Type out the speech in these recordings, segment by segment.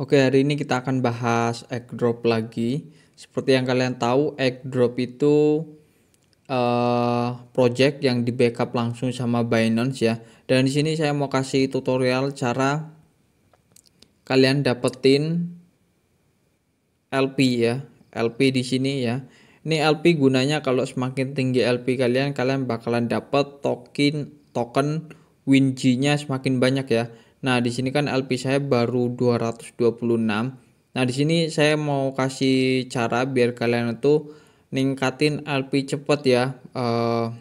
Oke, hari ini kita akan bahas egg drop lagi. Seperti yang kalian tahu, egg drop itu uh, project yang di backup langsung sama Binance ya. Dan di sini saya mau kasih tutorial cara kalian dapetin LP ya. LP di sini ya. Ini LP gunanya kalau semakin tinggi LP kalian, kalian bakalan dapet token token WinG-nya semakin banyak ya. Nah, di sini kan LP saya baru 226. Nah, di sini saya mau kasih cara biar kalian itu ningkatin LP cepet ya. Uh,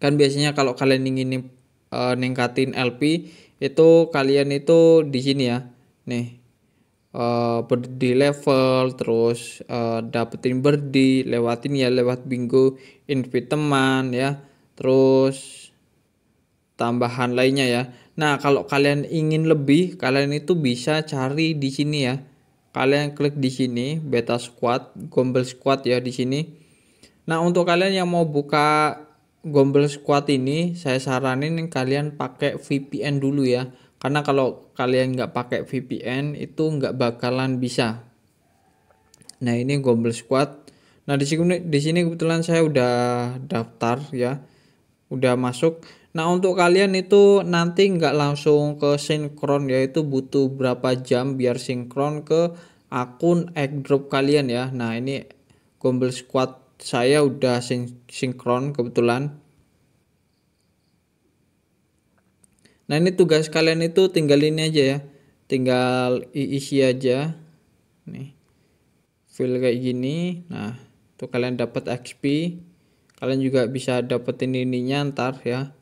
kan biasanya kalau kalian ingin uh, ningkatin LP itu kalian itu di sini ya. Nih. Uh, eh, berdi level terus uh, dapetin berdi lewatin ya lewat bingo invite teman ya terus tambahan lainnya ya Nah, kalau kalian ingin lebih, kalian itu bisa cari di sini ya. Kalian klik di sini beta squad, gombel squad ya di sini. Nah, untuk kalian yang mau buka gombel squad ini, saya saranin kalian pakai VPN dulu ya. Karena kalau kalian nggak pakai VPN itu nggak bakalan bisa. Nah, ini gombel squad. Nah, di sini di sini kebetulan saya udah daftar ya. Udah masuk. Nah untuk kalian itu nanti nggak langsung ke sinkron yaitu butuh berapa jam biar sinkron ke akun airdrop kalian ya. Nah ini gombel squad saya udah sin sinkron kebetulan. Nah ini tugas kalian itu tinggal ini aja ya. Tinggal isi aja. Nih. fill kayak gini. Nah, tuh kalian dapat XP. Kalian juga bisa dapetin ininya ntar ya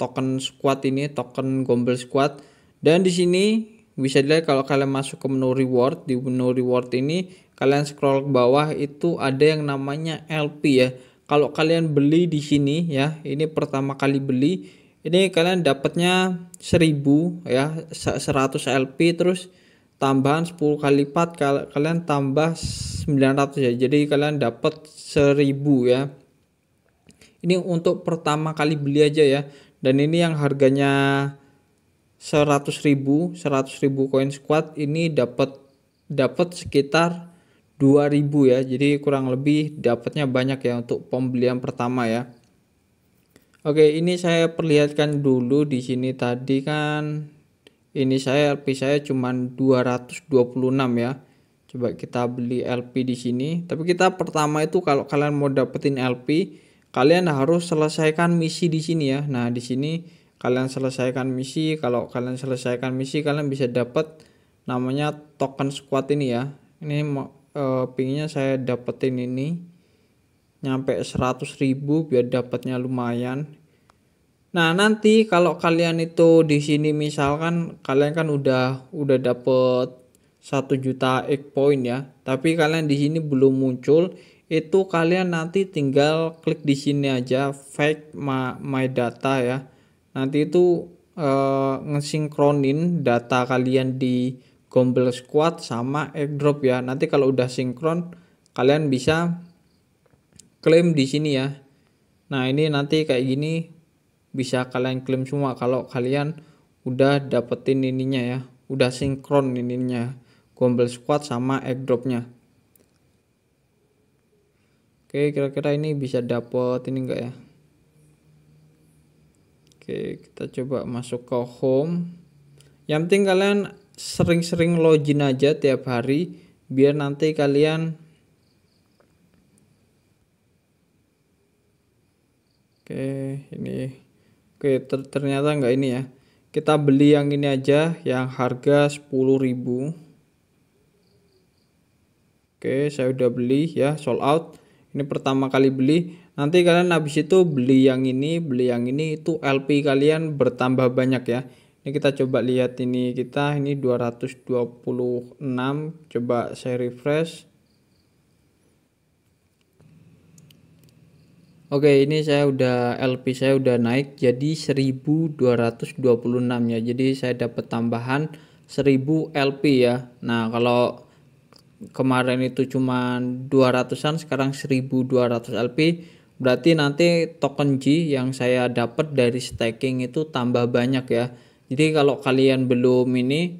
token squad ini, token gombel squad. Dan di sini bisa dilihat kalau kalian masuk ke menu reward, di menu reward ini kalian scroll ke bawah itu ada yang namanya LP ya. Kalau kalian beli di sini ya, ini pertama kali beli, ini kalian dapatnya 1000 ya, 100 LP terus tambahan 10 kali lipat kalian tambah 900 ya. Jadi kalian dapat 1000 ya. Ini untuk pertama kali beli aja ya dan ini yang harganya 100.000 100.000 koin squad ini dapat dapat sekitar 2000 ya jadi kurang lebih dapatnya banyak ya untuk pembelian pertama ya Oke ini saya perlihatkan dulu di sini tadi kan ini saya LP saya cuman 226 ya coba kita beli LP di sini tapi kita pertama itu kalau kalian mau dapetin LP kalian harus selesaikan misi di sini ya. Nah, di sini kalian selesaikan misi. Kalau kalian selesaikan misi, kalian bisa dapat namanya token squad ini ya. Ini e, eh, pingnya saya dapetin ini nyampe 100.000 biar dapatnya lumayan. Nah, nanti kalau kalian itu di sini misalkan kalian kan udah udah dapet satu juta egg point ya, tapi kalian di sini belum muncul itu kalian nanti tinggal klik di sini aja fake my, my data ya nanti itu e, ngesinkronin data kalian di Gombel Squad sama airdrop ya nanti kalau udah sinkron kalian bisa klaim di sini ya nah ini nanti kayak gini bisa kalian klaim semua kalau kalian udah dapetin ininya ya udah sinkron ininya Gombel Squad sama airdropnya Oke, kira-kira ini bisa dapat ini enggak ya? Oke, kita coba masuk ke home. Yang penting kalian sering-sering login aja tiap hari biar nanti kalian Oke, ini Oke, ter ternyata enggak ini ya. Kita beli yang ini aja yang harga 10.000. Oke, saya udah beli ya, sold out ini pertama kali beli nanti kalian habis itu beli yang ini beli yang ini itu LP kalian bertambah banyak ya ini kita coba lihat ini kita ini 226 coba saya refresh Oke ini saya udah LP saya udah naik jadi 1226 ya jadi saya dapat tambahan 1000 LP ya Nah kalau kemarin itu cuma 200-an sekarang 1200 LP berarti nanti token G yang saya dapat dari staking itu tambah banyak ya jadi kalau kalian belum ini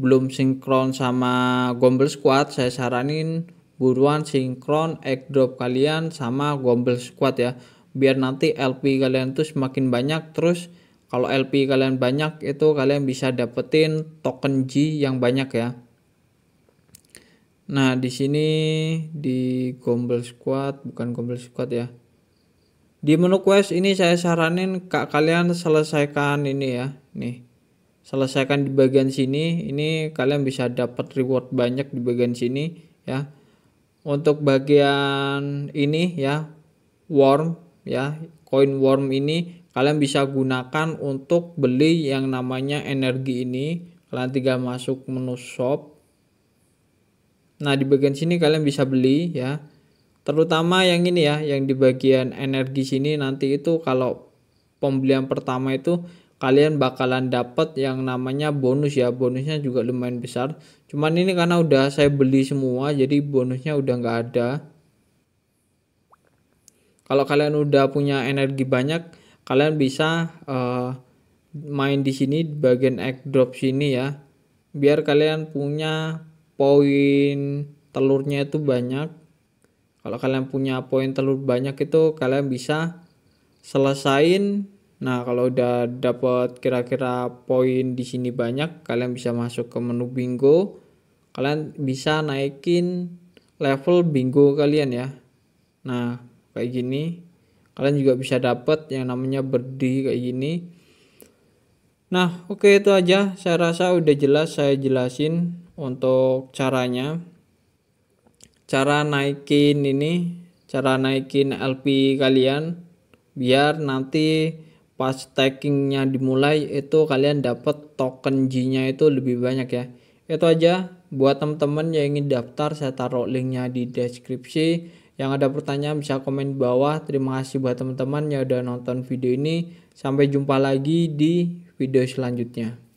belum sinkron sama Gombel Squad saya saranin buruan sinkron airdrop kalian sama Gombel Squad ya biar nanti LP kalian tuh semakin banyak terus kalau LP kalian banyak itu kalian bisa dapetin token G yang banyak ya Nah, di sini di Gombel Squad, bukan Gombel Squad ya. Di menu quest ini saya saranin kak kalian selesaikan ini ya. Nih. Selesaikan di bagian sini. Ini kalian bisa dapat reward banyak di bagian sini ya. Untuk bagian ini ya, worm ya, coin worm ini kalian bisa gunakan untuk beli yang namanya energi ini. Kalian tinggal masuk menu shop Nah, di bagian sini kalian bisa beli ya. Terutama yang ini ya, yang di bagian energi sini nanti itu kalau pembelian pertama itu kalian bakalan dapat yang namanya bonus ya. Bonusnya juga lumayan besar. Cuman ini karena udah saya beli semua jadi bonusnya udah nggak ada. Kalau kalian udah punya energi banyak, kalian bisa uh, main di sini di bagian drop sini ya. Biar kalian punya poin telurnya itu banyak kalau kalian punya poin telur banyak itu kalian bisa selesain nah kalau udah dapat kira-kira poin di sini banyak kalian bisa masuk ke menu bingo kalian bisa naikin level bingo kalian ya nah kayak gini kalian juga bisa dapat yang namanya berdi kayak gini nah oke okay, itu aja saya rasa udah jelas saya jelasin untuk caranya cara naikin ini cara naikin LP kalian biar nanti pas stackingnya dimulai itu kalian dapat token G nya itu lebih banyak ya itu aja buat teman-teman yang ingin daftar saya taruh linknya di deskripsi yang ada pertanyaan bisa komen di bawah terima kasih buat teman-teman yang udah nonton video ini sampai jumpa lagi di video selanjutnya